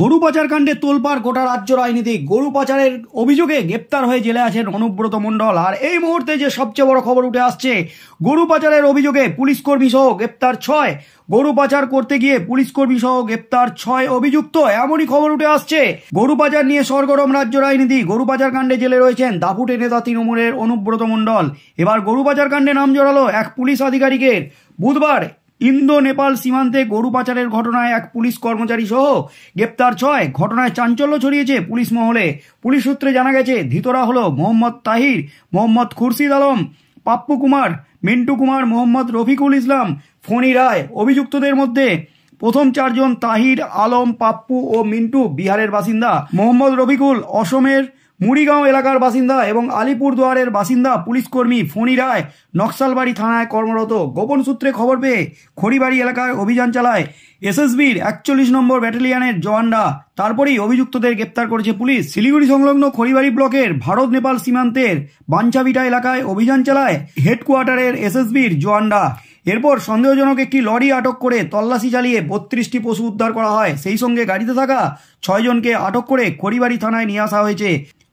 গরু পাচার কাণ্ডে তোলপাড় গোটা রাজ্য রাজনীতি গরু পাচারের অভিযোগে গ্রেপ্তার হয়ে জেলে আছেন অনুব্রত মণ্ডল আর এই মুহূর্তে যে সবচেয়ে বড় খবর উঠে আসছে গরু পাচারের অভিযোগে পুলিশ কর্মী সহ গ্রেপ্তার ছয় গরু পাচার করতে গিয়ে পুলিশ কর্মী সহ গ্রেপ্তার ছয় অভিযুক্ত এমনই খবর উঠে আসছে গরু পাচার নিয়ে সরগরম রাজ্য রাজনীতি গরু পাচার কাণ্ডে জেলে রয়েছেন দাপুটে নেতা তৃণমূলের অনুব্রত মণ্ডল এবার গরু পাচার কাণ্ডে নাম জড়ালো এক পুলিশ আধিকারিকের বুধবার ইন্দো নেপাল সীমান্তে গরু পাচারের ঘটনায় এক পুলিশ কর্মচারী সহ গ্রেপ্তার ছয় ঘটনায় চাঞ্চল্য ছড়িয়েছে পুলিশ মহলে পুলিশ সূত্রে জানা গেছে ধৃতরা হল মোহাম্মদ তাহির মোহাম্মদ খুরশিদ আলম পাপ্পু কুমার মিন্টু কুমার মোহাম্মদ রফিকুল ইসলাম ফণি রায় অভিযুক্তদের মধ্যে প্রথম চারজন তাহির আলম পাপ্পু ও মিন্টু বিহারের বাসিন্দা মোহাম্মদ রফিকুল অসমের মুড়িগাঁও এলাকার বাসিন্দা এবং আলিপুরদুয়ারের বাসিন্দা পুলিশকর্মী ফণি রায় নকশালবাড়ি থানায় কর্মরত গোপন সূত্রে খবর পেয়ে খড়িবাড়ি এলাকায় অভিযান চালায় এসএসবির একচল্লিশ নম্বর ব্যাটালিয়ানের জওয়ানরা তারপরেই অভিযুক্তদের গ্রেপ্তার করেছে পুলিশ শিলিগুড়ি সংলগ্ন খড়িবাড়ি ব্লকের ভারত নেপাল সীমান্তের বাঞ্চাবিটা এলাকায় অভিযান চালায় হেডকোয়ার্টারের এসএসবির জওয়ানরা এরপর সন্দেহজনক একটি লরি আটক করে তল্লাশি চালিয়ে বত্রিশটি পশু উদ্ধার করা হয় সেই সঙ্গে গাড়িতে থাকা ছয়জনকে আটক করে খড়িবাড়ি থানায় নিয়ে আসা হয়েছে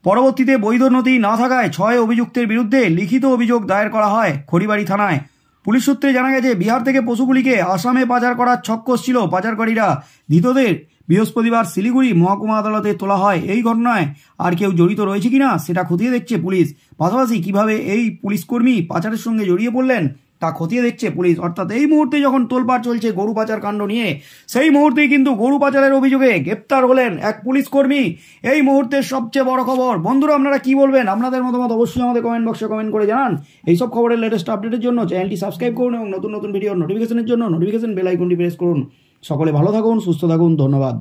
পরবর্তীতে বৈধ নথি না থাকায় ছয় অভিযুক্তের বিরুদ্ধে লিখিত অভিযোগ দায়ের করা হয় খড়িবাড়ি থানায় পুলিশ সূত্রে জানা গেছে বিহার থেকে পশুগুলিকে আসামে পাচার করার ছক ছিল পাচারকারীরা ধৃতদের বৃহস্পতিবার শিলিগুড়ি মহকুমা আদালতে তোলা হয় এই ঘটনায় আর কেউ জড়িত রয়েছে কিনা সেটা খতিয়ে দেখছে পুলিশ পাশাপাশি কিভাবে এই পুলিশকর্মী পাচারের সঙ্গে জড়িয়ে পড়লেন তা খতিয়ে দেখছে পুলিশ অর্থাৎ এই মুহূর্তে যখন তোলপাড় চলছে গরু পাচার কাণ্ড নিয়ে সেই মুহূর্তেই কিন্তু গরু পাচারের অভিযোগে গ্রেপ্তার হলেন এক পুলিশ কর্মী এই মুহূর্তের সবচেয়ে বড় খবর বন্ধুরা আপনারা কি বলবেন আপনাদের মতামত অবশ্যই আমাদের কমেন্ট বক্সে কমেন্ট করে জানান এইসব খবরের লেটেস্ট আপডেটের জন্য চ্যানেলটি সাবস্ক্রাইব করুন এবং নতুন নতুন ভিডিওর নোটিফিকেশনের জন্য নোটিফিকেশন বেলাইকনটি প্রেস করুন সকলে ভালো থাকুন সুস্থ থাকুন ধন্যবাদ